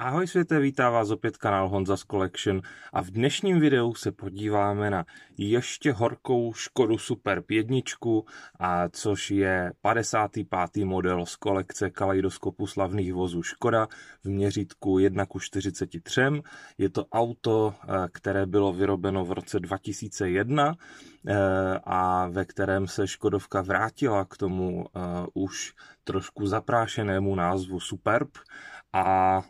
Ahoj světe, vítá vás opět kanál Honza's Collection a v dnešním videu se podíváme na ještě horkou Škodu Superb 1, a což je 55. model z kolekce kaleidoskopu slavných vozů Škoda v měřítku 1 k 43. Je to auto, eh, které bylo vyrobeno v roce 2001 eh, a ve kterém se Škodovka vrátila k tomu eh, už trošku zaprášenému názvu Superb a e,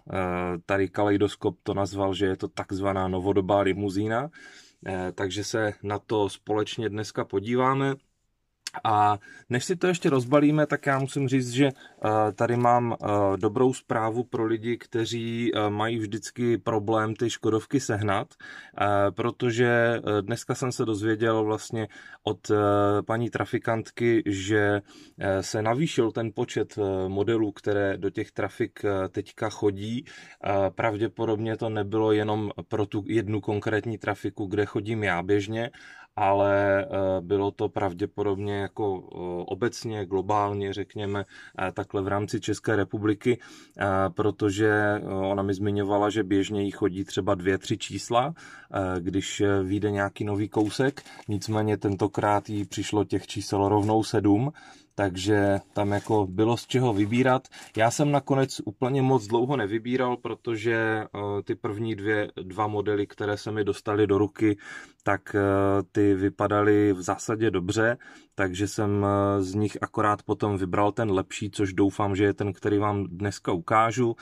tady Kaleidoskop to nazval, že je to takzvaná novodobá limuzína, e, takže se na to společně dneska podíváme. A než si to ještě rozbalíme, tak já musím říct, že eh, tady mám eh, dobrou zprávu pro lidi, kteří eh, mají vždycky problém ty Škodovky sehnat, protože dneska jsem se dozvěděl vlastně od paní trafikantky, že se navýšil ten počet modelů, které do těch trafik teďka chodí. Pravděpodobně to nebylo jenom pro tu jednu konkrétní trafiku, kde chodím já běžně, ale eh, bylo to pravděpodobně jako eh, obecně, globálně, řekněme, eh, takhle v rámci České republiky, protože ona mi zmiňovala, že běžně jí chodí třeba dvě, tři čísla, když vyjde nějaký nový kousek, nicméně tentokrát jí přišlo těch čísel rovnou sedm, takže tam jako bylo z čeho vybírat. Já jsem nakonec úplně moc dlouho nevybíral, protože ty první dvě, dva modely, které se mi dostaly do ruky, tak eh, ty vypadaly v zásadě dobře, takže jsem eh, z nich akorát potom vybral ten lepší, což doufám, že je ten, který vám dneska ukážu.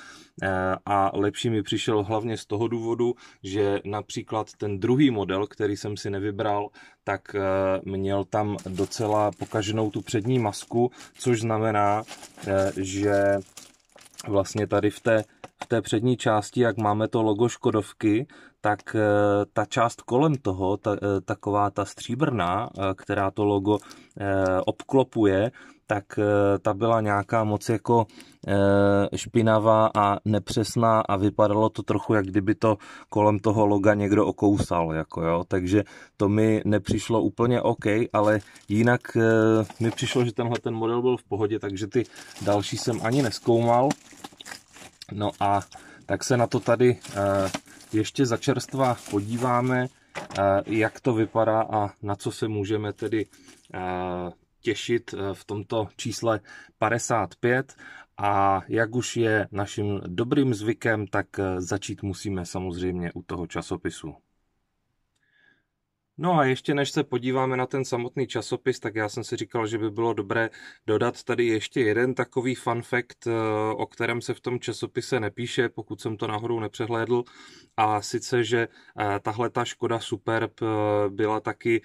Eh, a lepší mi přišel hlavně z toho důvodu, že například ten druhý model, který jsem si nevybral, tak měl tam docela pokaženou tu přední masku, což znamená, že vlastně tady v té, v té přední části, jak máme to logo Škodovky, tak eh, ta část kolem toho, ta, eh, taková ta stříbrná, eh, která to logo obklopuje, tak ta byla nějaká moc jako špinavá a nepřesná a vypadalo to trochu, jak kdyby to kolem toho loga někdo okousal, jako jo, takže to mi nepřišlo úplně OK, ale jinak mi přišlo, že tenhle ten model byl v pohodě, takže ty další jsem ani neskoumal, no a tak se na to tady ještě začerstva podíváme, eh, jak to vypadá a na co se můžeme tedy eh, těšit eh, v tomto čísle 55 a jak už je naším dobrým zvykem, tak začít musíme samozřejmě u toho časopisu. No a ještě než se podíváme na ten samotný časopis, tak já jsem si říkal, že by bylo dobré dodat tady ještě jeden takový fun fact, eh, o kterém se v tom časopise nepíše, pokud jsem to nahoru nepřehlédl. A sice, že eh, tahle ta Škoda Superb eh, byla taky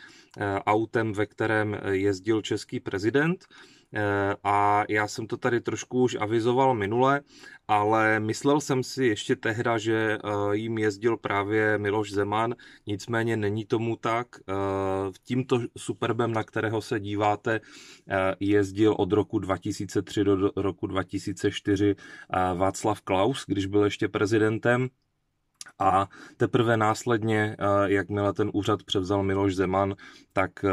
autem, ve kterém jezdil český prezident. Eh, a já jsem to tady trošku už avizoval minule, ale myslel jsem si ještě tehda, že eh, jim jezdil právě Miloš Zeman, nicméně není tomu tak. Eh, tímto superbem, na kterého se díváte, jezdil od roku 2003 do roku 2004 Václav Klaus, když byl ještě prezidentem a teprve následně, eh, jakmile ten úřad převzal Miloš Zeman, tak eh,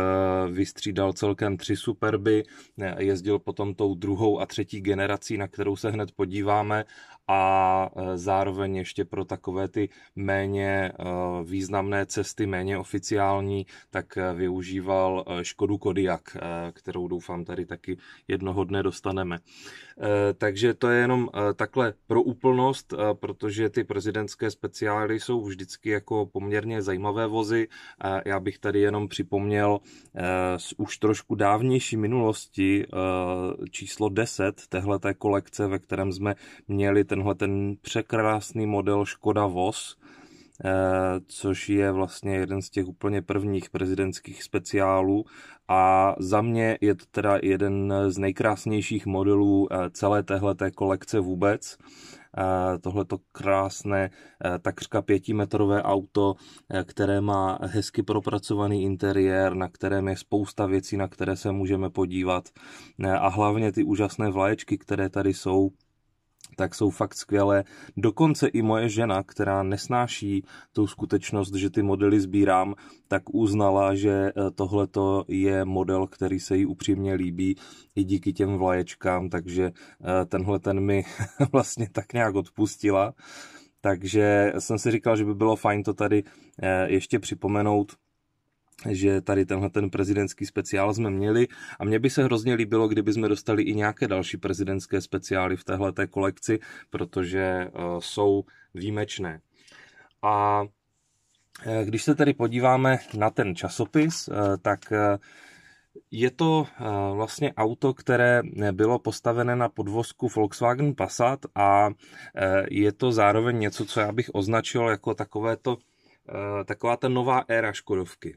vystřídal celkem tři superby, eh, jezdil potom tou druhou a třetí generací, na kterou se hned podíváme a zároveň ještě pro takové ty méně významné cesty, méně oficiální, tak využíval Škodu Kodiak, kterou doufám tady taky jednoho dne dostaneme. Takže to je jenom takhle pro úplnost, protože ty prezidentské speciální Ferrari jsou vždycky jako poměrně zajímavé vozy. Já bych tady jenom připomněl eh, z už trošku dávnější minulosti eh, číslo 10 téhle kolekce, ve kterém jsme měli tenhle ten překrásný model Škoda Voz, eh, což je vlastně jeden z těch úplně prvních prezidentských speciálů a za mě je to teda jeden z nejkrásnějších modelů celé téhleté kolekce vůbec tohleto krásné, eh, takřka pětimetrové auto, eh, které má hezky propracovaný interiér, na kterém je spousta věcí, na které se můžeme podívat eh, a hlavně ty úžasné vlaječky, které tady jsou, tak jsou fakt skvělé. Dokonce i moje žena, která nesnáší tu skutečnost, že ty modely sbírám, tak uznala, že eh, tohleto je model, který se jí upřímně líbí i díky těm vlaječkám, takže eh, tenhle ten mi vlastně tak nějak odpustila. Takže jsem si říkal, že by bylo fajn to tady eh, ještě připomenout, že tady tenhle ten prezidentský speciál jsme měli a mně by se hrozně líbilo, kdyby jsme dostali i nějaké další prezidentské speciály v téhle té kolekci, protože eh, jsou výjimečné. A eh, když se tady podíváme na ten časopis, eh, tak je to vlastně auto, které bylo postavené na podvozku Volkswagen Passat a je to zároveň něco, co já bych označil jako takové to, taková ta nová éra Škodovky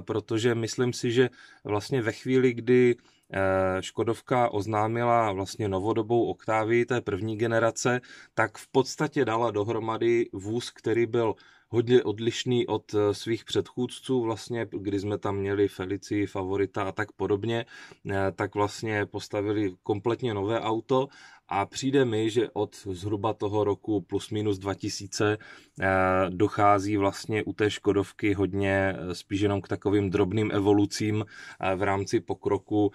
protože myslím si, že vlastně ve chvíli, kdy eh, Škodovka oznámila vlastně novodobou Octavii té první generace, tak v podstatě dala dohromady vůz, který byl hodně odlišný od eh, svých předchůdců, vlastně, kdy jsme tam měli Felici, Favorita a tak podobně, eh, tak vlastně postavili kompletně nové auto a přijde mi, že od zhruba toho roku plus minus 2000 eh, dochází vlastně u té Škodovky hodně spíš jenom k takovým drobným evolucím v rámci pokroku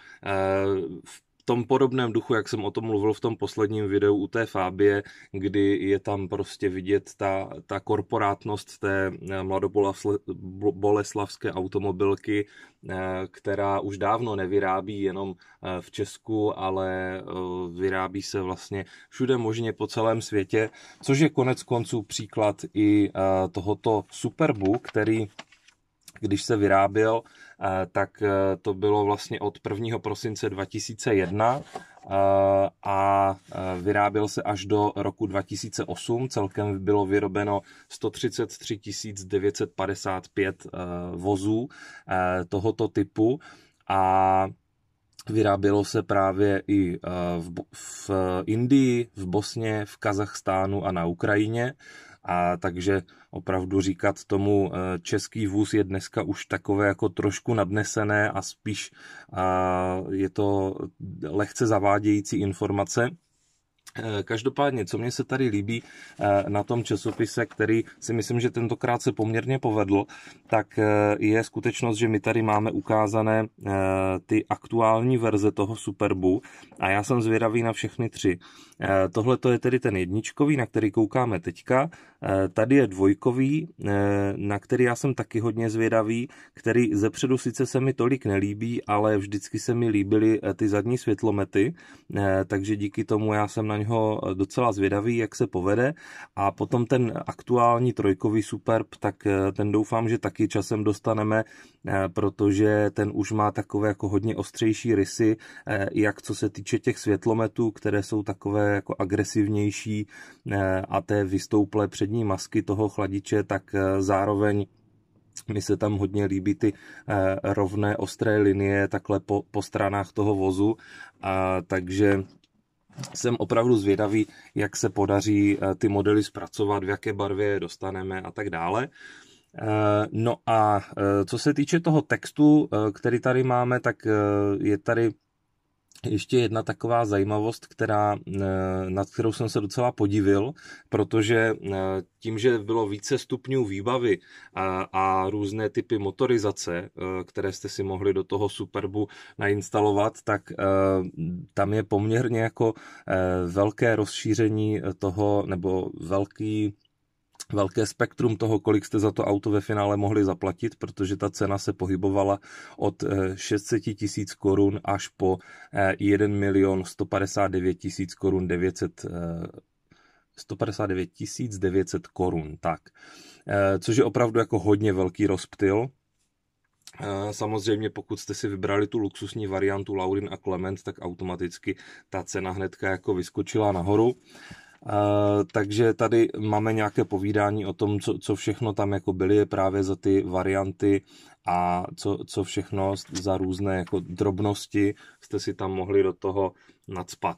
v tom podobném duchu, jak jsem o tom mluvil v tom posledním videu u té Fábie, kdy je tam prostě vidět ta, ta korporátnost té eh, mladoboleslavské automobilky, eh, která už dávno nevyrábí jenom eh, v Česku, ale vyrábí se vlastně všude možně po celém světě, což je konec konců příklad i tohoto Superbu, který když se vyráběl, Eh, tak eh, to bylo vlastně od 1. prosince 2001 eh, a vyráběl se až do roku 2008. Celkem bylo vyrobeno 133 955 vozů tohoto typu a Vyrábělo se právě i v, Indii, v Bosně, v Kazachstánu a na Ukrajině. A takže opravdu říkat tomu, eh, český vůz je dneska už takové jako trošku nadnesené a spíš je to lehce zavádějící informace. Eh, každopádně, co mě se tady líbí eh, na tom časopise, který si myslím, že tentokrát se poměrně povedl, tak je skutečnost, že my tady máme ukázané ty aktuální verze toho Superbu a já jsem zvědavý na všechny tři. Tohle to je tedy ten jedničkový, na který koukáme teďka Eh, tady je dvojkový, eh, na který já jsem taky hodně zvědavý, který zepředu sice se mi tolik nelíbí, ale vždycky se mi líbily eh, ty zadní světlomety, takže díky tomu já jsem na něho docela zvědavý, jak se povede. A potom ten aktuální trojkový superb, tak ten doufám, že taky časem dostaneme Eh, protože ten už má takové jako hodně ostřejší rysy, eh, jak co se týče těch světlometů, které jsou takové jako agresivnější eh, a té vystouplé přední masky toho chladiče, tak zároveň mi se tam hodně líbí ty rovné ostré linie takhle po, po stranách toho vozu, a, takže jsem opravdu zvědavý, jak se podaří ty modely zpracovat, v jaké barvě je dostaneme a tak dále. Eh, no a eh, co se týče toho textu, eh, který tady máme, tak je tady ještě jedna taková zajímavost, která, nad kterou jsem se docela podivil, protože tím, že bylo více stupňů výbavy a, a různé typy motorizace, které jste si mohli do toho Superbu nainstalovat, tak tam je poměrně jako velké rozšíření toho, nebo velký velké spektrum toho, kolik jste za to auto ve finále mohli zaplatit, protože ta cena se pohybovala od 600 eh, tisíc korun až po 1 eh, milion 159 tisíc korun 900 159 900 korun, tak. Eh, což je opravdu jako hodně velký rozptyl. Samozřejmě pokud jste si vybrali tu luxusní variantu Laurin a Clement, tak automaticky ta cena hnedka jako vyskočila nahoru takže tady máme nějaké povídání o tom, co, co všechno tam jako byly právě za ty varianty a co, co všechno za různé jako drobnosti jste si tam mohli do toho nadspat.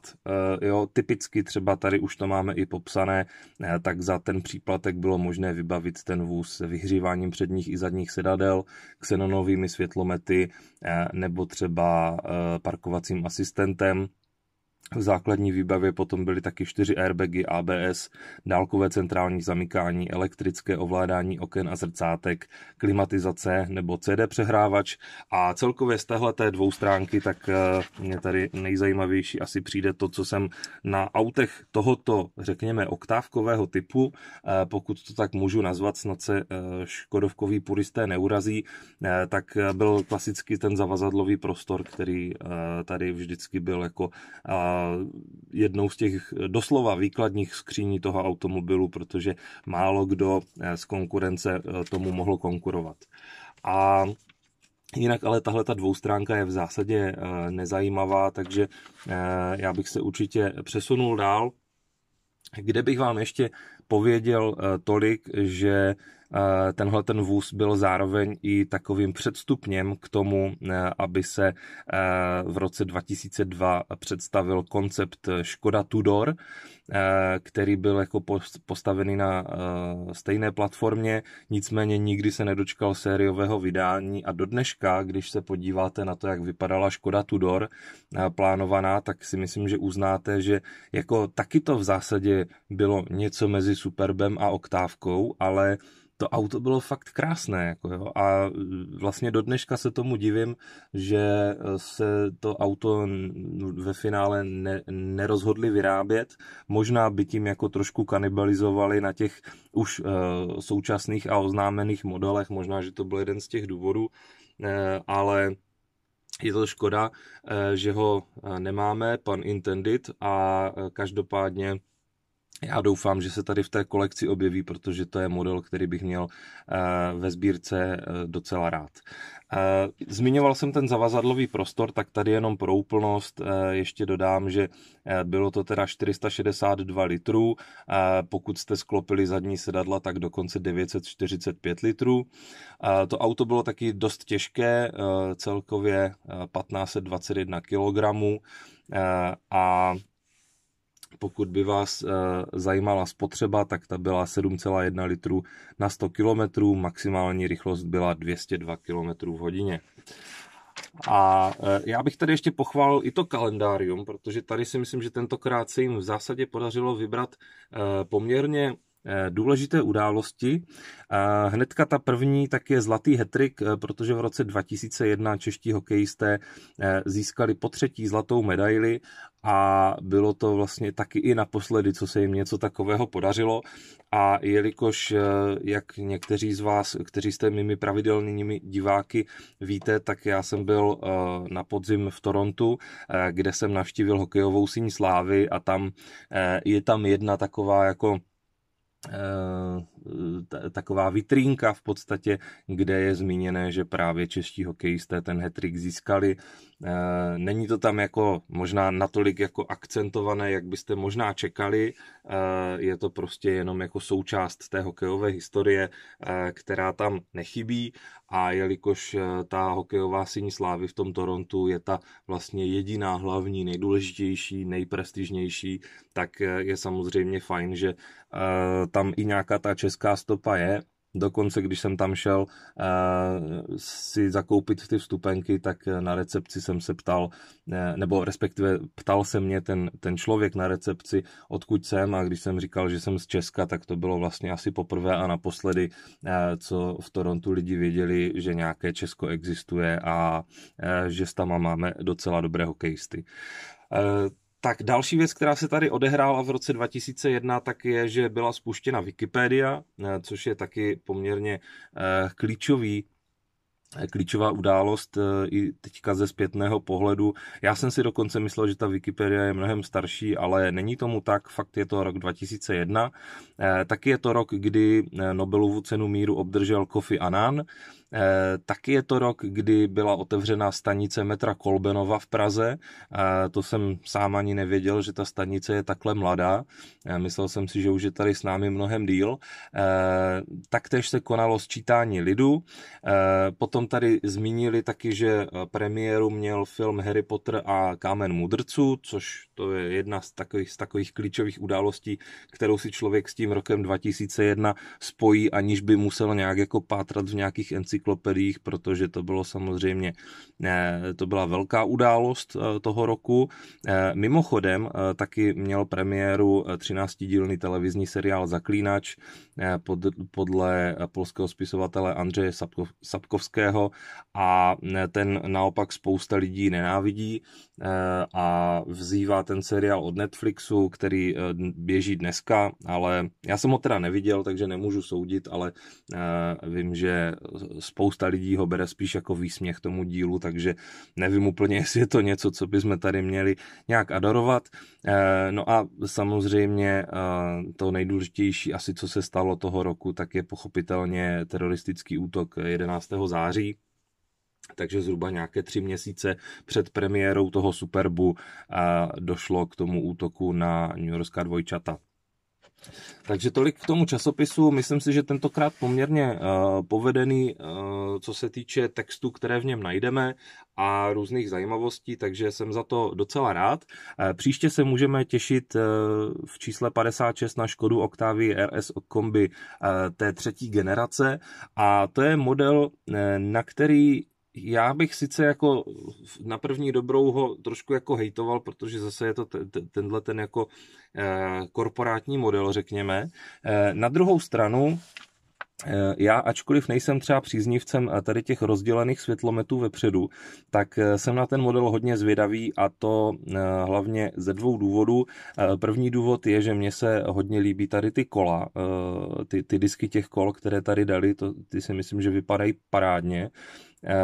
E, jo, typicky třeba tady už to máme i popsané, e, tak za ten příplatek bylo možné vybavit ten vůz s vyhříváním předních i zadních sedadel, ksenonovými světlomety e, nebo třeba parkovacím asistentem v základní výbavě potom byly taky čtyři airbagy ABS, dálkové centrální zamykání, elektrické ovládání oken a zrcátek, klimatizace nebo CD přehrávač a celkově z té dvou stránky tak eh, mě tady nejzajímavější asi přijde to, co jsem na autech tohoto, řekněme, oktávkového typu, eh, pokud to tak můžu nazvat, snad se eh, škodovkový puristé neurazí, tak byl klasicky ten zavazadlový prostor, který tady vždycky byl jako jednou z těch doslova výkladních skříní toho automobilu, protože málo kdo eh, z konkurence eh, tomu mohl konkurovat. A Jinak ale tahle ta dvoustránka je v zásadě eh, nezajímavá, takže já bych se určitě přesunul dál, kde bych vám ještě pověděl tolik, že Eh, tenhle ten vůz byl zároveň i takovým předstupněm k tomu, eh, aby se eh, v roce 2002 představil koncept Škoda Tudor, který byl jako postavený na stejné platformě, nicméně nikdy se nedočkal sériového vydání a do dneška, když se podíváte na to, jak vypadala Škoda Tudor plánovaná, tak si myslím, že uznáte, že jako taky to v zásadě bylo něco mezi Superbem a Oktávkou, ale to auto bylo fakt krásné. Jako jo. A e, vlastně do dneška se tomu divím, že e, se to auto ve finále ne, nerozhodli vyrábět. Možná by tím jako trošku kanibalizovali na těch už uh, současných a oznámených modelech. Možná, že to byl jeden z těch důvodů, uh, ale je to škoda, že ho nemáme, pan Intendit, a každopádně já doufám, že se tady v té kolekci objeví, protože to je model, který bych měl eh, ve sbírce eh, docela rád. Eh, zmiňoval jsem ten zavazadlový prostor, tak tady jenom pro úplnost ještě dodám, že bylo to teda 462 litrů, pokud jste sklopili zadní sedadla, tak dokonce 945 litrů. To auto bylo taky dost těžké, celkově 1521 kg a pokud by vás eh, zajímala spotřeba, tak ta byla 7,1 litru na 100 km, maximální rychlost byla 202 km v hodině. A eh, já bych tady ještě pochválil i to kalendárium, protože tady si myslím, že tentokrát se jim v zásadě podařilo vybrat eh, poměrně Eh, důležité události. Hnedka ta první tak je zlatý hetrik, eh, protože v roce 2001 čeští hokejisté eh, získali po třetí zlatou medaili a bylo to vlastně taky i naposledy, co se jim něco takového podařilo a jelikož, jak někteří z vás, kteří jste mými pravidelnými diváky víte, tak já jsem byl na podzim v Torontu, kde jsem navštívil hokejovou síň slávy a tam je tam jedna taková jako 嗯。taková vitrínka v podstatě, kde je zmíněné, že právě čeští hokejisté ten hetrik získali. Eh, není to tam jako možná natolik jako akcentované, jak byste možná čekali. Eh, je to prostě jenom jako součást té hokejové historie, eh, která tam nechybí a jelikož ta hokejová síň slávy v tom Torontu je ta vlastně jediná hlavní, nejdůležitější, nejprestižnější, tak je samozřejmě fajn, že tam i nějaká ta česká česká stopa je. Dokonce, když jsem tam šel uh, si zakoupit ty vstupenky, tak eh, na recepci jsem se ptal, uh, nebo respektive ptal se mě ten, ten člověk na recepci, odkud jsem a když jsem říkal, že jsem z Česka, tak to bylo vlastně asi poprvé a naposledy, uh, co v Torontu lidi věděli, že nějaké Česko existuje a uh, že s tam máme docela dobré hokejisty. Uh, tak další věc, která se tady odehrála v roce 2001, tak je, že byla spuštěna Wikipedia, eh, což je taky poměrně eh, klíčový eh, klíčová událost i teďka ze zpětného pohledu. Já jsem si dokonce myslel, že ta Wikipedia je mnohem starší, ale není tomu tak, fakt je to rok 2001. Taky je to rok, kdy Nobelovu cenu míru obdržel Kofi Annan, Eh, taky je to rok, kdy byla otevřena stanice metra Kolbenova v Praze. Eh, to jsem sám ani nevěděl, že ta stanice je takhle mladá. Eh, myslel jsem si, že už je tady s námi mnohem díl. Taktéž se konalo sčítání lidu. Potom tady zmínili taky, že premiéru měl film Harry Potter a Kámen mudrců, což to je jedna z takových, z takových klíčových událostí, kterou si člověk s tím rokem 2001 spojí, aniž by musel nějak jako pátrat v nějakých encyklopedích encyklopediích, protože to bylo samozřejmě, eh, to byla velká událost eh, toho roku. Eh, mimochodem taky měl premiéru 13-dílný televizní seriál Zaklínač, Eh, pod, podle eh, polského spisovatele Andřeje Sapkovského a eh, ten naopak spousta lidí nenávidí a vzývá ten seriál od Netflixu, který běží dneska, ale já jsem ho teda neviděl, takže nemůžu soudit, ale vím, že spousta lidí ho bere spíš jako výsměch tomu dílu, takže nevím úplně, jestli je to něco, co bychom tady měli nějak adorovat. No a samozřejmě to nejdůležitější asi, co se stalo událo toho roku, tak je pochopitelně teroristický útok 11. září, takže zhruba nějaké tři měsíce před premiérou toho Superbu došlo k tomu útoku na New Yorkská dvojčata. Takže tolik k tomu časopisu. Myslím si, že tentokrát poměrně uh, povedený, uh, co se týče textu, které v něm najdeme a různých zajímavostí, takže jsem za to docela rád. Uh, příště se můžeme těšit uh, v čísle 56 na Škodu Octavii RS od kombi uh, té třetí generace a to je model, uh, na který já bych sice jako na první dobrou ho trošku jako hejtoval, protože zase je to tenhle ten jako eh, korporátní model, řekněme. Eh, na druhou stranu, eh, já, ačkoliv nejsem třeba příznivcem tady těch rozdělených světlometů vepředu, tak jsem na ten model hodně zvědavý a to hlavně ze dvou důvodů. První důvod je, že mně se hodně líbí tady ty kola, ty, ty disky těch kol, které tady dali, to, ty si myslím, že vypadají parádně. Eh,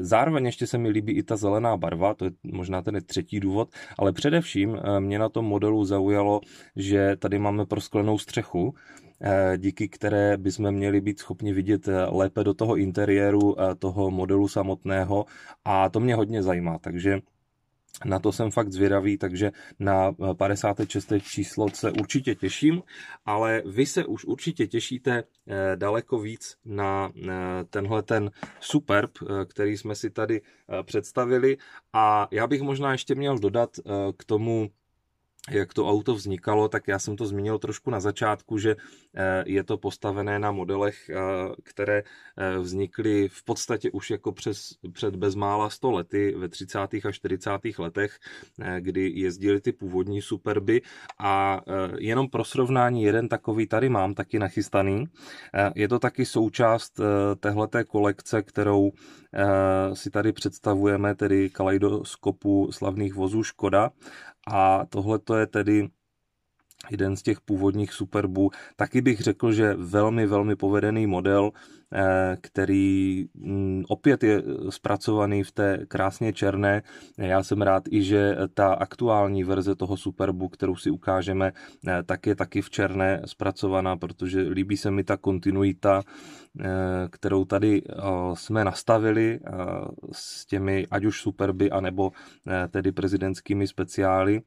zároveň ještě se mi líbí i ta zelená barva, to je možná ten třetí důvod, ale především eh, mě na tom modelu zaujalo, že tady máme prosklenou střechu, eh, díky které bychom měli být schopni vidět lépe do toho interiéru toho modelu samotného a to mě hodně zajímá, takže na to jsem fakt zvědavý, takže na 56. Eh, číslo se určitě těším, ale vy se už určitě těšíte eh, daleko víc na eh, tenhle ten superb, který jsme si tady představili a já bych možná ještě měl dodat k tomu jak to auto vznikalo, tak já jsem to zmínil trošku na začátku, že eh, je to postavené na modelech, eh, které eh, vznikly v podstatě už jako přes, před bezmála 100 lety, ve 30. a 40. letech, kdy jezdili ty původní superby a jenom pro srovnání jeden takový tady mám taky nachystaný. Je to taky součást téhleté kolekce, kterou si tady představujeme, tedy kaleidoskopu slavných vozů Škoda a tohle to je tedy jeden z těch původních Superbů. Taky bych řekl, že velmi, velmi povedený model, eh, který mm, opět je eh, zpracovaný v té krásně černé. Já jsem rád i, že ta aktuální verze toho Superbu, kterou si ukážeme, eh, tak je taky v černé zpracovaná, protože líbí se mi ta kontinuita, kterou tady jsme nastavili s těmi ať už Superby, anebo tedy prezidentskými speciály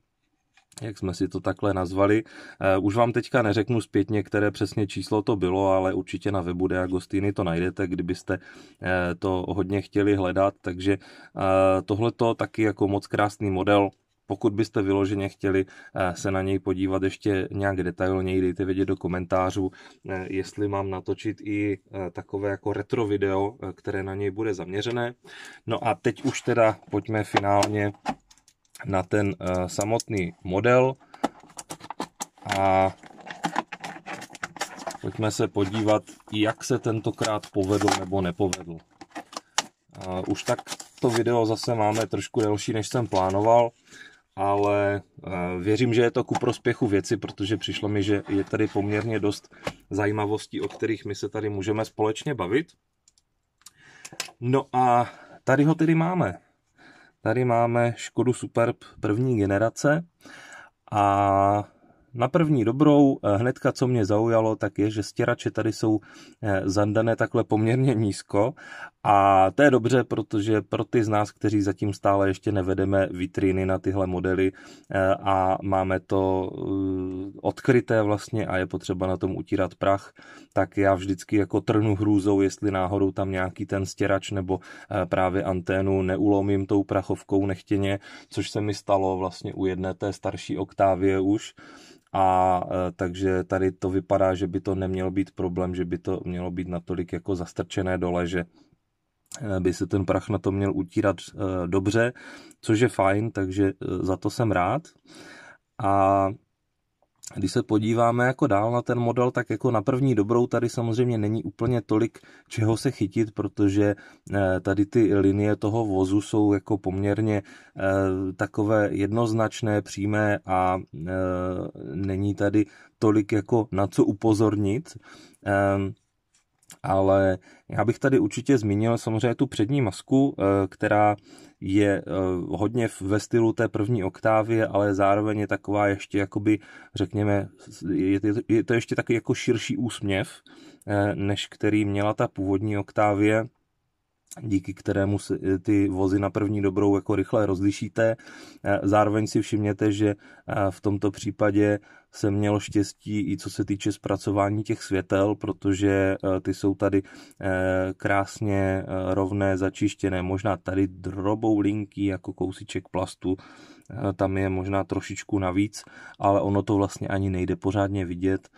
jak jsme si to takhle nazvali. Eh, už vám teďka neřeknu zpětně, které přesně číslo to bylo, ale určitě na webu De Agostini to najdete, kdybyste eh, to hodně chtěli hledat, takže eh, tohle to taky jako moc krásný model, pokud byste vyloženě chtěli se na něj podívat ještě nějak detailněji, dejte vědět do komentářů, jestli mám natočit i takové jako retro video, které na něj bude zaměřené. No a teď už teda pojďme finálně na ten eh, samotný model a pojďme se podívat, jak se tentokrát povedl nebo nepovedl. Eh, už tak to video zase máme trošku delší, než jsem plánoval, ale eh, věřím, že je to ku prospěchu věci, protože přišlo mi, že je tady poměrně dost zajímavostí, o kterých my se tady můžeme společně bavit. No a tady ho tedy máme. Tady máme Škodu Superb první generace a na první dobrou, eh, hnedka co mě zaujalo, tak je, že stěrače tady jsou eh, zandané takhle poměrně nízko a to je dobře, protože pro ty z nás, kteří zatím stále ještě nevedeme vitríny na tyhle modely eh, a máme to odkryté vlastně a je potřeba na tom utírat prach, tak já vždycky jako trnu hrůzou, jestli náhodou tam nějaký ten stěrač nebo právě anténu neulomím tou prachovkou nechtěně, což se mi stalo vlastně u jedné té starší oktávě už a eh, takže tady to vypadá, že by to nemělo být problém, že by to mělo být natolik jako zastrčené dole, že eh, by se ten prach na to měl utírat eh, dobře, což je fajn, takže za to jsem rád. A když se podíváme jako dál na ten model, tak jako na první dobrou tady samozřejmě není úplně tolik čeho se chytit, protože eh, tady ty linie toho vozu jsou jako poměrně eh, takové jednoznačné, přímé a eh, není tady tolik jako na co upozornit ehm, ale já bych tady určitě zmínil samozřejmě tu přední masku, která je eh, hodně ve stylu té první oktávy, ale zároveň je taková ještě jakoby, řekněme, je, to, je to ještě taky jako širší úsměv, eh, než který měla ta původní oktávie díky kterému si eh, ty vozy na první dobrou jako rychle rozlišíte. Zároveň si všimněte, že v tomto případě jsem měl štěstí i co se týče zpracování těch světel, protože eh, ty jsou tady eh, krásně eh, rovné, začištěné, možná tady drobou linky jako kousiček plastu, tam je možná trošičku navíc, ale ono to vlastně ani nejde pořádně vidět.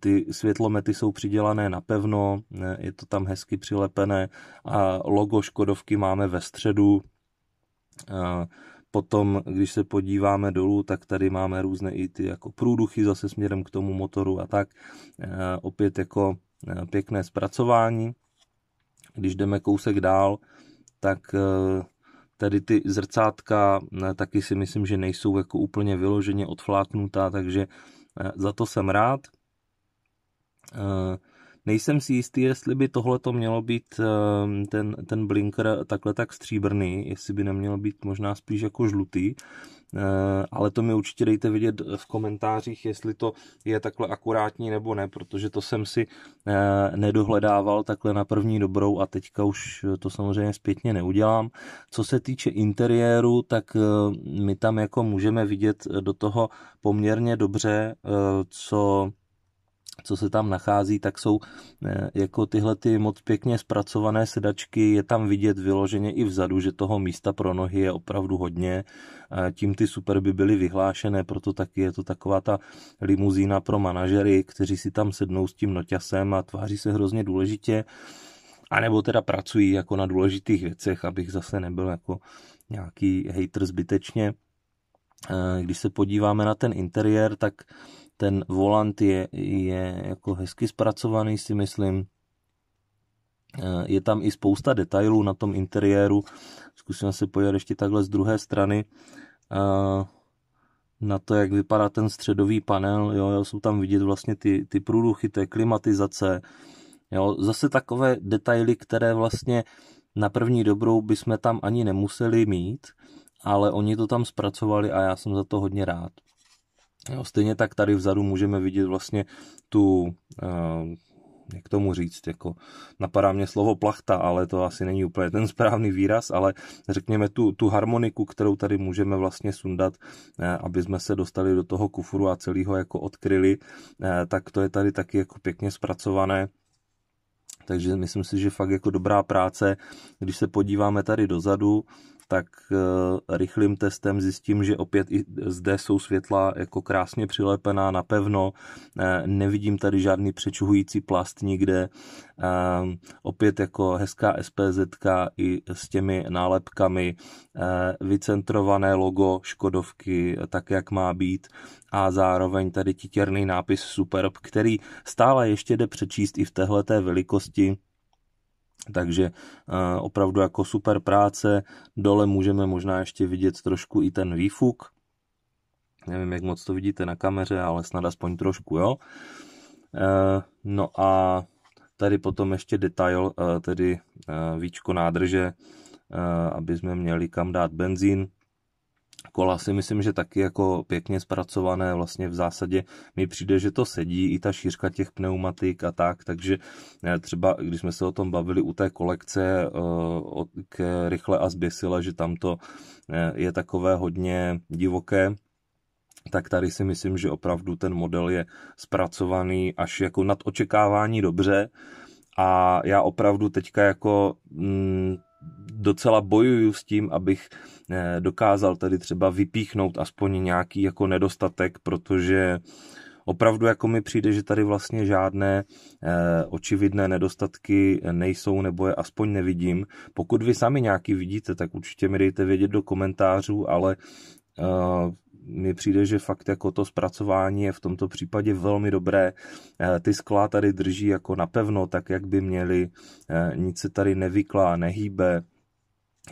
Ty světlomety jsou přidělané na pevno, je to tam hezky přilepené a logo Škodovky máme ve středu. Potom, když se podíváme dolů, tak tady máme různé i ty jako průduchy zase směrem k tomu motoru a tak. Eh, opět jako eh, pěkné zpracování. Když jdeme kousek dál, tak eh, tady ty zrcátka taky si myslím, že nejsou jako úplně vyloženě odfláknutá, takže za to jsem rád. Nejsem si jistý, jestli by tohle to mělo být ehm, ten, ten blinker takhle tak stříbrný, jestli by neměl být možná spíš jako žlutý, eh, ale to mi určitě dejte vidět v komentářích, jestli to je takhle akurátní nebo ne, protože to jsem si eh, nedohledával takhle na první dobrou a teďka už to samozřejmě zpětně neudělám. Co se týče interiéru, tak eh, my tam jako můžeme vidět do toho poměrně dobře, co co se tam nachází, tak jsou eh, jako tyhle ty moc pěkně zpracované sedačky, je tam vidět vyloženě i vzadu, že toho místa pro nohy je opravdu hodně, tím ty superby byly vyhlášené, proto taky je to taková ta limuzína pro manažery, kteří si tam sednou s tím noťasem a tváří se hrozně důležitě, anebo teda pracují jako na důležitých věcech, abych zase nebyl jako nějaký hater zbytečně. Eh, když se podíváme na ten interiér, tak ten volant je, je jako hezky zpracovaný, si myslím. Eh, je tam i spousta detailů na tom interiéru. Zkusím se podívat ještě takhle z druhé strany eh, na to, jak vypadá ten středový panel. Jo, jsou tam vidět vlastně ty, ty průduchy té klimatizace. Jo, zase takové detaily, které vlastně na první dobrou bychom tam ani nemuseli mít, ale oni to tam zpracovali a já jsem za to hodně rád. Jo, stejně tak tady vzadu můžeme vidět vlastně tu, eh, jak tomu říct, jako napadá mě slovo plachta, ale to asi není úplně ten správný výraz, ale řekněme tu, tu harmoniku, kterou tady můžeme vlastně sundat, eh, aby jsme se dostali do toho kufru a celého jako odkryli, eh, tak to je tady taky jako pěkně zpracované. Takže myslím si, že fakt jako dobrá práce. Když se podíváme tady dozadu, tak eh, rychlým testem zjistím, že opět i zde jsou světla jako krásně přilepená na pevno. Eh, nevidím tady žádný přečuhující plast nikde, eh, opět jako hezká SPZ i s těmi nálepkami, vycentrované logo Škodovky tak, jak má být a zároveň tady titěrný nápis Superb, který stále ještě jde přečíst i v téhleté velikosti, takže eh, opravdu jako super práce. Dole můžeme možná ještě vidět trošku i ten výfuk. Nevím, jak moc to vidíte na kameře, ale snad aspoň trošku, jo. Eh, no a tady potom ještě detail, eh, tedy víčko nádrže, aby jsme měli kam dát benzín kola si myslím, že taky jako pěkně zpracované, vlastně v zásadě mi přijde, že to sedí, i ta šířka těch pneumatik a tak, takže eh, třeba, když jsme se o tom bavili u té kolekce eh, k Rychle a zběsile, že tam to eh, je takové hodně divoké, tak tady si myslím, že opravdu ten model je zpracovaný až jako nad očekávání dobře a já opravdu teďka jako mm, docela bojuju s tím, abych eh, dokázal tady třeba vypíchnout aspoň nějaký jako nedostatek, protože opravdu jako mi přijde, že tady vlastně žádné eh, očividné nedostatky nejsou nebo je aspoň nevidím. Pokud vy sami nějaký vidíte, tak určitě mi dejte vědět do komentářů, ale eh, mi přijde, že fakt jako to zpracování je v tomto případě velmi dobré. Eh, ty skla tady drží jako napevno, tak jak by měly, eh, nic se tady nevyklá, nehýbe,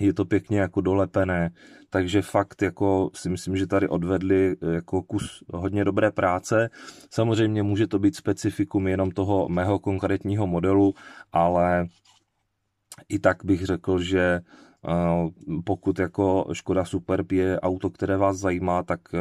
je to pěkně jako dolepené, takže fakt jako si myslím, že tady odvedli eh, jako kus hodně dobré práce. Samozřejmě může to být specifikum jenom toho mého konkrétního modelu, ale i tak bych řekl, že Eh, pokud jako Škoda Superb je auto, které vás zajímá, tak eh,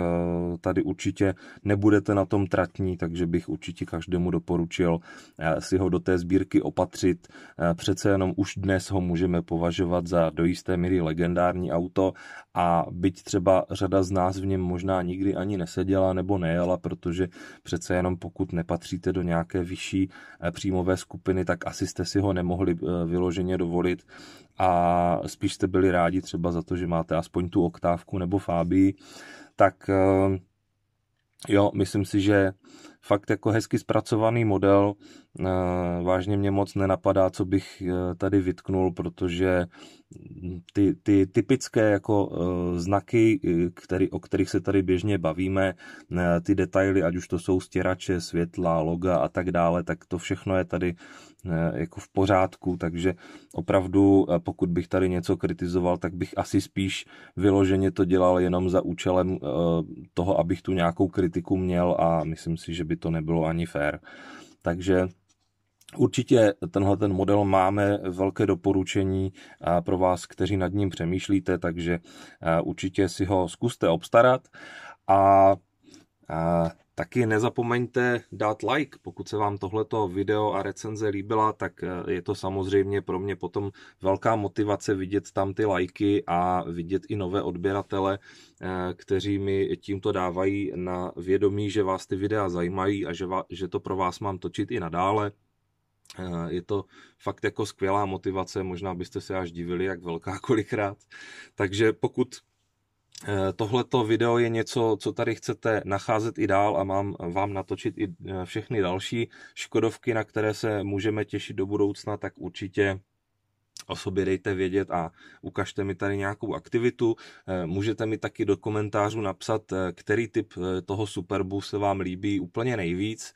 tady určitě nebudete na tom tratní, takže bych určitě každému doporučil eh, si ho do té sbírky opatřit. Přece jenom už dnes ho můžeme považovat za do jisté míry legendární auto a byť třeba řada z nás v něm možná nikdy ani neseděla nebo nejela, protože přece jenom pokud nepatříte do nějaké vyšší příjmové skupiny, tak asi jste si ho nemohli vyloženě dovolit a spíš jste byli rádi třeba za to, že máte aspoň tu oktávku nebo fábii, tak eh, jo, myslím si, že fakt jako hezky zpracovaný model, eh, vážně mě moc nenapadá, co bych eh, tady vytknul, protože ty, ty typické jako znaky, který, o kterých se tady běžně bavíme, ty detaily, ať už to jsou stěrače, světla, loga a tak dále, tak to všechno je tady E, jako v pořádku, takže opravdu, e, pokud bych tady něco kritizoval, tak bych asi spíš vyloženě to dělal jenom za účelem e, toho, abych tu nějakou kritiku měl a myslím si, že by to nebylo ani fér. Takže Určitě tenhle ten model máme velké doporučení pro vás, kteří nad ním přemýšlíte, takže určitě si ho zkuste obstarat a, a Taky nezapomeňte dát like, pokud se vám tohleto video a recenze líbila, tak eh, je to samozřejmě pro mě potom velká motivace vidět tam ty lajky a vidět i nové odběratele, eh, kteří mi tímto dávají na vědomí, že vás ty videa zajímají a že, va, že to pro vás mám točit i nadále. Eh, je to fakt jako skvělá motivace, možná byste se až divili, jak velká kolikrát. Takže pokud Eh, tohleto video je něco, co tady chcete nacházet i dál a mám vám natočit i eh, všechny další Škodovky, na které se můžeme těšit do budoucna, tak určitě o sobě dejte vědět a ukažte mi tady nějakou aktivitu. Eh, můžete mi taky do komentářů napsat, eh, který typ eh, toho superbu se vám líbí úplně nejvíc,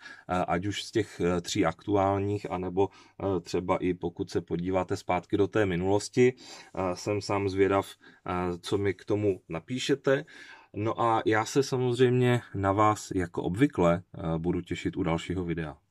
ať už z těch tří aktuálních, anebo třeba i pokud se podíváte zpátky do té minulosti. Jsem sám zvědav, co mi k tomu napíšete. No a já se samozřejmě na vás jako obvykle budu těšit u dalšího videa.